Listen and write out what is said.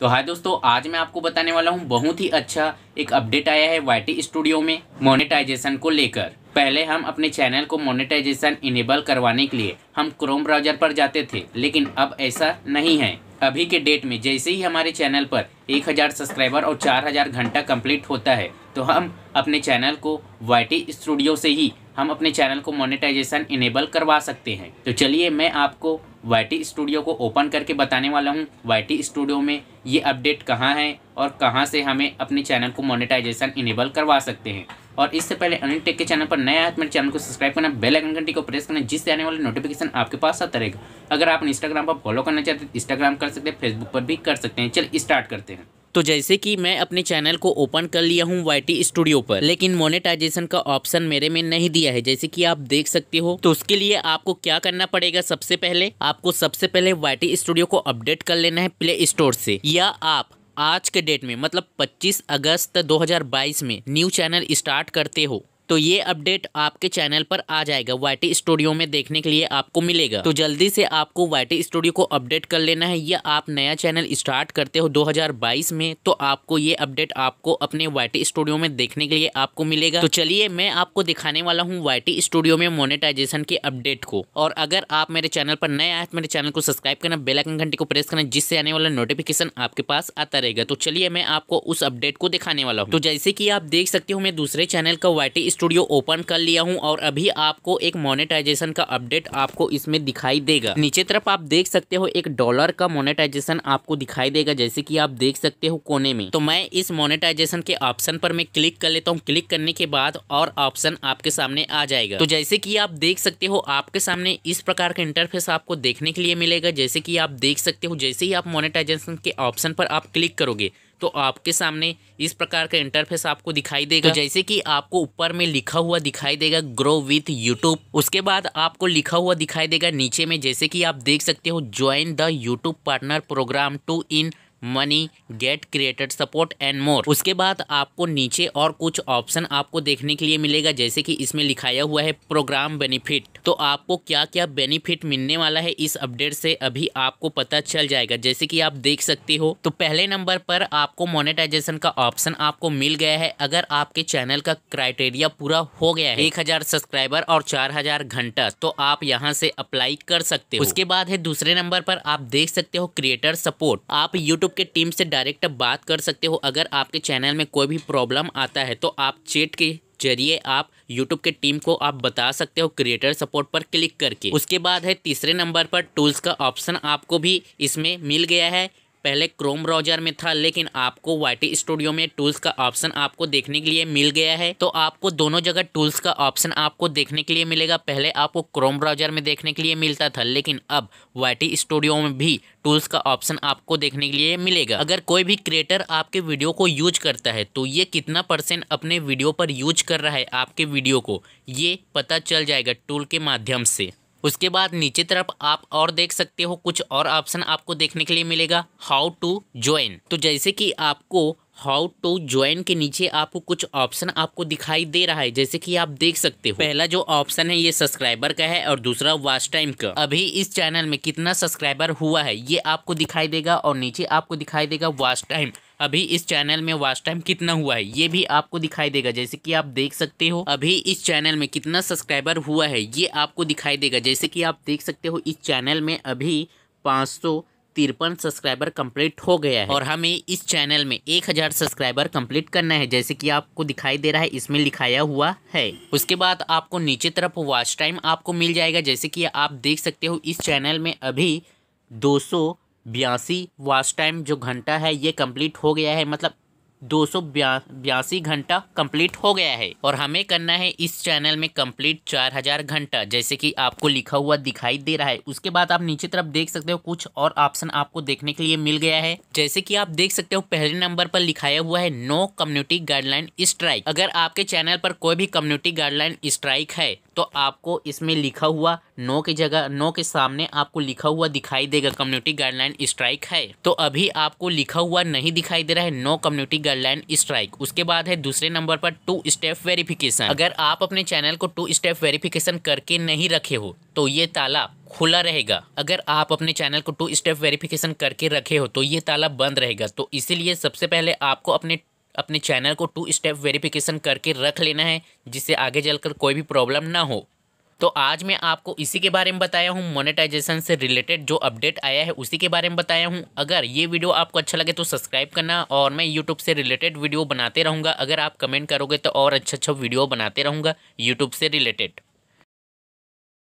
तो हाय दोस्तों आज मैं आपको बताने वाला हूँ बहुत ही अच्छा एक अपडेट आया है वाई स्टूडियो में मोनेटाइजेशन को लेकर पहले हम अपने चैनल को मोनेटाइजेशन इनेबल करवाने के लिए हम क्रोम ब्राउजर पर जाते थे लेकिन अब ऐसा नहीं है अभी के डेट में जैसे ही हमारे चैनल पर 1000 सब्सक्राइबर और 4000 घंटा कंप्लीट होता है तो हम अपने चैनल को वाई स्टूडियो से ही हम अपने चैनल को मोनेटाइजेशन इनेबल करवा सकते हैं तो चलिए मैं आपको वाई स्टूडियो को ओपन करके बताने वाला हूँ वाई स्टूडियो में ये अपडेट कहाँ है और कहाँ से हमें अपने चैनल को मोनेटाइजेशन इनेबल करवा सकते हैं और इससे पहले अनिल टेक के चैनल पर नया है तो मेरे चैनल को सब्सक्राइब करना बेल आइकन घंटी को प्रेस करना जिससे आने वाले नोटिफिकेशन आपके पास आता रहेगा अगर आप इंस्टाग्राम पर फॉलो करना चाहते हैं इंस्टाग्राम तो कर सकते हैं फेसबुक पर भी कर सकते हैं चल स्टार्ट करते हैं तो जैसे कि मैं अपने चैनल को ओपन कर लिया हूँ वाई स्टूडियो पर लेकिन मोनेटाइजेशन का ऑप्शन मेरे में नहीं दिया है जैसे कि आप देख सकते हो तो उसके लिए आपको क्या करना पड़ेगा सबसे पहले आपको सबसे पहले वाई स्टूडियो को अपडेट कर लेना है प्ले स्टोर से या आप आज के डेट में मतलब 25 अगस्त 2022 में न्यू चैनल स्टार्ट करते हो तो ये अपडेट आपके चैनल पर आ जाएगा वाई स्टूडियो में देखने के लिए आपको मिलेगा तो जल्दी से आपको वाई स्टूडियो को अपडेट कर लेना है या आप नया चैनल स्टार्ट करते हो 2022 में तो आपको ये अपडेट आपको अपने वाई स्टूडियो में देखने के लिए आपको मिलेगा तो चलिए मैं आपको दिखाने वाला हूँ वाई स्टूडियो में मोनिटाइजेशन के अपडेट को और अगर आप मेरे चैनल पर नया आए तो मेरे चैनल को सब्सक्राइब करना बेलाइकन घंटे को प्रेस करना जिससे आने वाला नोटिफिकेशन आपके पास आता रहेगा तो चलिए मैं आपको उस अपडेट को दिखाने वाला हूँ तो जैसे की आप देख सकते हो मैं दूसरे चैनल का वाई स्टूडियो ओपन कर लिया हूँ और अभी आपको एक मोनेटाइजेशन का अपडेट आपको इसमें दिखाई देगा नीचे तरफ आप देख सकते हो एक डॉलर का मोनेटाइजेशन आपको दिखाई देगा जैसे कि आप देख सकते हो कोने में तो मैं इस मोनेटाइजेशन के ऑप्शन पर मैं क्लिक कर लेता हूँ क्लिक करने के बाद और ऑप्शन आपके सामने आ जाएगा तो जैसे की आप देख सकते हो आपके सामने इस प्रकार का इंटरफेस आपको देखने के लिए मिलेगा जैसे कि आप देख सकते हो जैसे ही आप मोनेटाइजेशन के ऑप्शन पर आप क्लिक करोगे तो आपके सामने इस प्रकार का इंटरफेस आपको दिखाई देगा तो जैसे कि आपको ऊपर में लिखा हुआ दिखाई देगा ग्रो विथ यूट्यूब उसके बाद आपको लिखा हुआ दिखाई देगा नीचे में जैसे कि आप देख सकते हो join the YouTube partner program to earn money get created support and more उसके बाद आपको नीचे और कुछ ऑप्शन आपको देखने के लिए मिलेगा जैसे कि इसमें लिखाया हुआ है प्रोग्राम बेनिफिट तो आपको क्या क्या बेनिफिट मिलने वाला है इस अपडेट से अभी आपको पता चल जाएगा जैसे कि आप देख सकते हो तो पहले नंबर पर आपको मोनेटाइजेशन का ऑप्शन आपको मिल गया है अगर आपके चैनल का क्राइटेरिया पूरा हो गया है एक हजार सब्सक्राइबर और चार हजार घंटा तो आप यहाँ से अप्लाई कर सकते हो उसके बाद है दूसरे नंबर पर आप देख सकते हो क्रिएटर सपोर्ट आप यूट्यूब यूट्यूब के टीम से डायरेक्ट बात कर सकते हो अगर आपके चैनल में कोई भी प्रॉब्लम आता है तो आप चेट के जरिए आप YouTube के टीम को आप बता सकते हो क्रिएटर सपोर्ट पर क्लिक करके उसके बाद है तीसरे नंबर पर टूल्स का ऑप्शन आपको भी इसमें मिल गया है पहले क्रोम ब्राउजर में था लेकिन आपको वाई स्टूडियो में टूल्स का ऑप्शन आपको देखने के लिए मिल गया है तो आपको दोनों जगह टूल्स का ऑप्शन आपको देखने के लिए मिलेगा पहले आपको क्रोम ब्राउजर में देखने के लिए मिलता था लेकिन अब वाई स्टूडियो में भी टूल्स का ऑप्शन आपको देखने के लिए मिलेगा अगर कोई भी क्रिएटर आपके वीडियो को यूज करता है तो ये कितना परसेंट अपने वीडियो पर यूज कर रहा है आपके वीडियो को ये पता चल जाएगा टूल के माध्यम से उसके बाद नीचे तरफ आप और देख सकते हो कुछ और ऑप्शन आपको देखने के लिए मिलेगा हाउ टू ज्वाइन तो जैसे कि आपको हाउ टू ज्वाइन के नीचे आपको कुछ ऑप्शन आपको दिखाई दे रहा है जैसे कि आप देख सकते हो पहला जो ऑप्शन है ये सब्सक्राइबर का है और दूसरा वॉच टाइम का अभी इस चैनल में कितना सब्सक्राइबर हुआ है ये आपको दिखाई देगा और नीचे आपको दिखाई देगा वॉच टाइम अभी इस चैनल में वॉच टाइम कितना हुआ है ये भी आपको दिखाई देगा जैसे कि आप देख सकते हो अभी इस चैनल में कितना सब्सक्राइबर हुआ है ये आपको दिखाई देगा जैसे कि आप देख सकते हो इस चैनल में अभी पाँच तिरपन सब्सक्राइबर कंप्लीट हो गया है और हमें इस चैनल में एक हज़ार सब्सक्राइबर कंप्लीट करना है जैसे कि आपको दिखाई दे रहा है इसमें लिखाया हुआ है उसके बाद आपको नीचे तरफ वॉच टाइम आपको मिल जाएगा जैसे कि आप देख सकते हो इस चैनल में अभी दो बयासी वॉच टाइम जो घंटा है ये कंप्लीट हो गया है मतलब दो सौ बयासी घंटा कंप्लीट हो गया है और हमें करना है इस चैनल में कंप्लीट चार हजार घंटा जैसे कि आपको लिखा हुआ दिखाई दे रहा है उसके बाद आप नीचे तरफ देख सकते हो कुछ और ऑप्शन आपको देखने के लिए मिल गया है जैसे कि आप देख सकते हो पहले नंबर पर लिखाया हुआ है नो कम्युनिटी गाइडलाइन स्ट्राइक अगर आपके चैनल पर कोई भी कम्युनिटी गाइडलाइन स्ट्राइक है तो आपको इसमें लिखा हुआ नो की जगह नो के सामने आपको लिखा हुआ दिखाई देगा कम्युनिटी गाइडलाइन स्ट्राइक है तो अभी आपको लिखा हुआ नहीं दिखाई दे रहा है नो कम्युनिटी गाइडलाइन स्ट्राइक उसके बाद है दूसरे नंबर पर टू स्टेप वेरिफिकेशन अगर आप अपने चैनल को टू स्टेप वेरिफिकेशन करके नहीं रखे हो तो ये ताला खुला रहेगा अगर आप अपने चैनल को टू स्टेप वेरिफिकेशन करके रखे हो तो ये ताला बंद रहेगा तो इसीलिए सबसे पहले आपको अपने अपने चैनल को टू स्टेप वेरिफिकेशन करके रख लेना है जिससे आगे चलकर कोई भी प्रॉब्लम ना हो तो आज मैं आपको इसी के बारे में बताया हूँ मोनेटाइजेशन से रिलेटेड जो अपडेट आया है उसी के बारे में बताया हूँ अगर ये वीडियो आपको अच्छा लगे तो सब्सक्राइब करना और मैं यूट्यूब से रिलेटेड वीडियो बनाते रहूँगा अगर आप कमेंट करोगे तो और अच्छा अच्छा वीडियो बनाते रहूँगा यूट्यूब से रिलेटेड